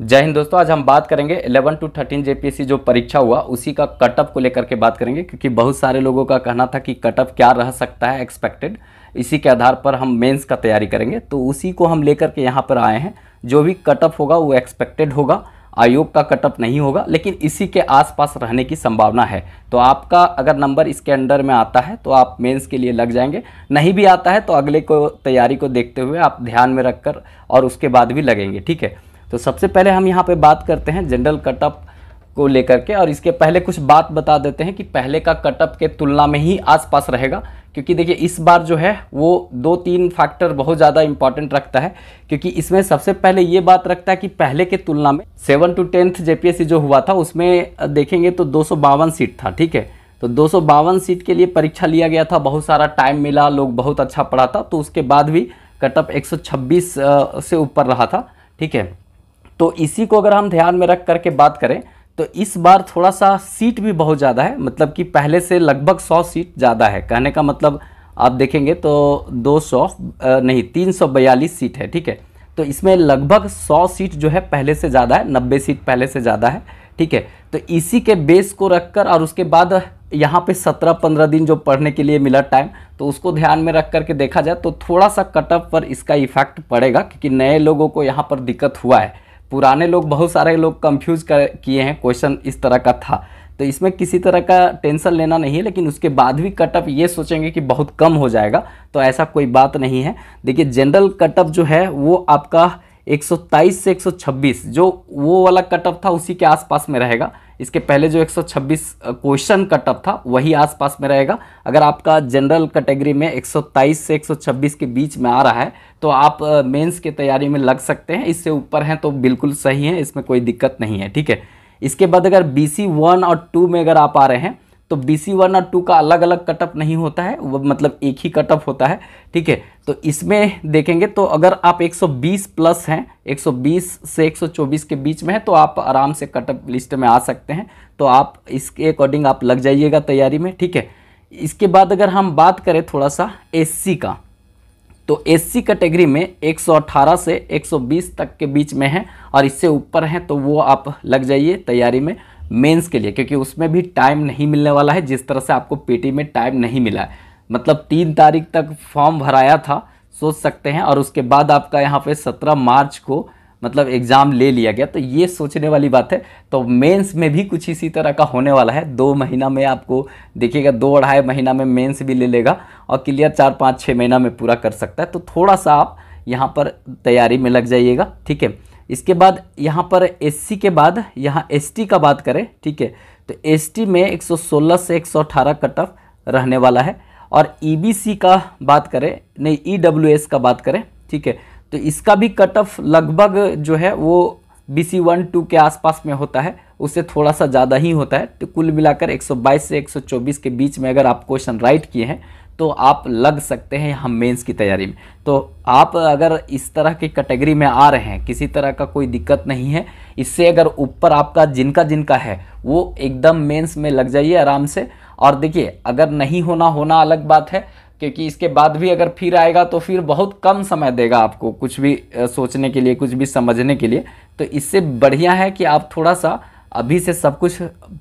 जय हिंद दोस्तों आज हम बात करेंगे 11 टू 13 जेपीएससी जो परीक्षा हुआ उसी का कटअप को लेकर के बात करेंगे क्योंकि बहुत सारे लोगों का कहना था कि कटअप क्या रह सकता है एक्सपेक्टेड इसी के आधार पर हम मेंस का तैयारी करेंगे तो उसी को हम लेकर के यहाँ पर आए हैं जो भी कटअप होगा वो एक्सपेक्टेड होगा आयोग का कटअप नहीं होगा लेकिन इसी के आसपास रहने की संभावना है तो आपका अगर नंबर इसके अंडर में आता है तो आप मेंस के लिए लग जाएंगे नहीं भी आता है तो अगले को तैयारी को देखते हुए आप ध्यान में रखकर और उसके बाद भी लगेंगे ठीक है तो सबसे पहले हम यहाँ पे बात करते हैं जनरल कटअप को लेकर के और इसके पहले कुछ बात बता देते हैं कि पहले का कटअप के तुलना में ही आसपास रहेगा क्योंकि देखिए इस बार जो है वो दो तीन फैक्टर बहुत ज़्यादा इंपॉर्टेंट रखता है क्योंकि इसमें सबसे पहले ये बात रखता है कि पहले के तुलना में सेवन टू टेंथ जे जो हुआ था उसमें देखेंगे तो दो सीट था ठीक है तो दो सीट के लिए परीक्षा लिया गया था बहुत सारा टाइम मिला लोग बहुत अच्छा पढ़ा था तो उसके बाद भी कटअप एक से ऊपर रहा था ठीक है तो इसी को अगर हम ध्यान में रख करके बात करें तो इस बार थोड़ा सा सीट भी बहुत ज़्यादा है मतलब कि पहले से लगभग सौ सीट ज़्यादा है कहने का मतलब आप देखेंगे तो 200 नहीं 342 सीट है ठीक है तो इसमें लगभग 100 सीट जो है पहले से ज़्यादा है 90 सीट पहले से ज़्यादा है ठीक है तो इसी के बेस को रखकर और उसके बाद यहाँ पे 17-15 दिन जो पढ़ने के लिए मिला टाइम तो उसको ध्यान में रख करके देखा जाए तो थोड़ा सा कटअप पर इसका इफेक्ट पड़ेगा क्योंकि नए लोगों को यहाँ पर दिक्कत हुआ है पुराने लोग बहुत सारे लोग कंफ्यूज कर किए हैं क्वेश्चन इस तरह का था तो इसमें किसी तरह का टेंशन लेना नहीं है लेकिन उसके बाद भी कटअप ये सोचेंगे कि बहुत कम हो जाएगा तो ऐसा कोई बात नहीं है देखिए जनरल कटअप जो है वो आपका 127 से 126 जो वो वाला कटअप था उसी के आसपास में रहेगा इसके पहले जो 126 क्वेश्चन का टफ था वही आसपास में रहेगा अगर आपका जनरल कैटेगरी में 127 से 126 के बीच में आ रहा है तो आप मेंस की तैयारी में लग सकते हैं इससे ऊपर हैं तो बिल्कुल सही है इसमें कोई दिक्कत नहीं है ठीक है इसके बाद अगर बी सी वन और टू में अगर आप आ रहे हैं तो बी सी वन और टू का अलग अलग कटअप नहीं होता है वो मतलब एक ही कटअप होता है ठीक है तो इसमें देखेंगे तो अगर आप 120 प्लस हैं 120 से 124 के बीच में है तो आप आराम से कटअप लिस्ट में आ सकते हैं तो आप इसके अकॉर्डिंग आप लग जाइएगा तैयारी में ठीक है इसके बाद अगर हम बात करें थोड़ा सा एस का तो एस कैटेगरी में 118 से 120 तक के बीच में है और इससे ऊपर हैं तो वो आप लग जाइए तैयारी में मेंस के लिए क्योंकि उसमें भी टाइम नहीं मिलने वाला है जिस तरह से आपको पीटी में टाइम नहीं मिला है मतलब तीन तारीख तक फॉर्म भराया था सोच सकते हैं और उसके बाद आपका यहाँ पे सत्रह मार्च को मतलब एग्ज़ाम ले लिया गया तो ये सोचने वाली बात है तो मेंस में भी कुछ इसी तरह का होने वाला है दो महीना में आपको देखिएगा दो अढ़ाई महीना में मेंस भी ले लेगा और क्लियर चार पाँच छः महीना में पूरा कर सकता है तो थोड़ा सा आप यहाँ पर तैयारी में लग जाइएगा ठीक है इसके बाद यहाँ पर एससी के बाद यहाँ एसटी का बात करें ठीक है तो एसटी में 116 से 118 कट ऑफ रहने वाला है और ईबीसी e का बात करें नहीं ईडब्ल्यूएस e का बात करें ठीक है तो इसका भी कट ऑफ लगभग जो है वो बी सी वन टू के आसपास में होता है उससे थोड़ा सा ज़्यादा ही होता है तो कुल मिलाकर 122 से 124 के बीच में अगर आप क्वेश्चन राइट किए हैं तो आप लग सकते हैं हम मेंस की तैयारी में तो आप अगर इस तरह की कैटेगरी में आ रहे हैं किसी तरह का कोई दिक्कत नहीं है इससे अगर ऊपर आपका जिनका जिनका है वो एकदम मेंस में लग जाइए आराम से और देखिए अगर नहीं होना होना अलग बात है क्योंकि इसके बाद भी अगर फिर आएगा तो फिर बहुत कम समय देगा आपको कुछ भी सोचने के लिए कुछ भी समझने के लिए तो इससे बढ़िया है कि आप थोड़ा सा अभी से सब कुछ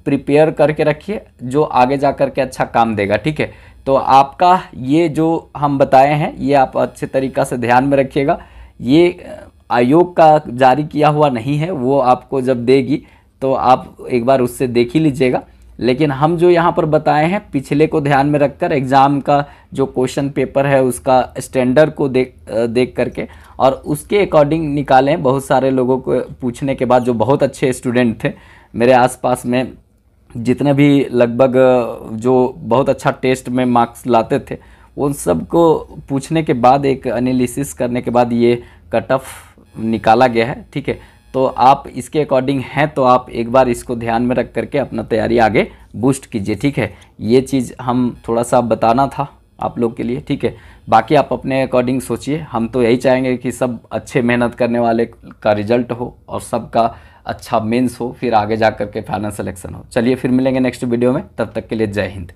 प्रिपेयर करके रखिए जो आगे जा कर के अच्छा काम देगा ठीक है तो आपका ये जो हम बताए हैं ये आप अच्छे तरीक़ा से ध्यान में रखिएगा ये आयोग का जारी किया हुआ नहीं है वो आपको जब देगी तो आप एक बार उससे देख ही लीजिएगा लेकिन हम जो यहाँ पर बताए हैं पिछले को ध्यान में रखकर एग्ज़ाम का जो क्वेश्चन पेपर है उसका स्टैंडर्ड को देख देख करके और उसके अकॉर्डिंग निकालें बहुत सारे लोगों को पूछने के बाद जो बहुत अच्छे स्टूडेंट थे मेरे आसपास में जितने भी लगभग जो बहुत अच्छा टेस्ट में मार्क्स लाते थे उन सबको पूछने के बाद एक एनालिसिस करने के बाद ये कट ऑफ निकाला गया है ठीक है तो आप इसके अकॉर्डिंग हैं तो आप एक बार इसको ध्यान में रख करके अपना तैयारी आगे बूस्ट कीजिए ठीक है ये चीज़ हम थोड़ा सा बताना था आप लोग के लिए ठीक है बाकी आप अपने अकॉर्डिंग सोचिए हम तो यही चाहेंगे कि सब अच्छे मेहनत करने वाले का रिजल्ट हो और सबका अच्छा मेंस हो फिर आगे जा करके फाइनल सिलेक्शन हो चलिए फिर मिलेंगे नेक्स्ट वीडियो में तब तक के लिए जय हिंद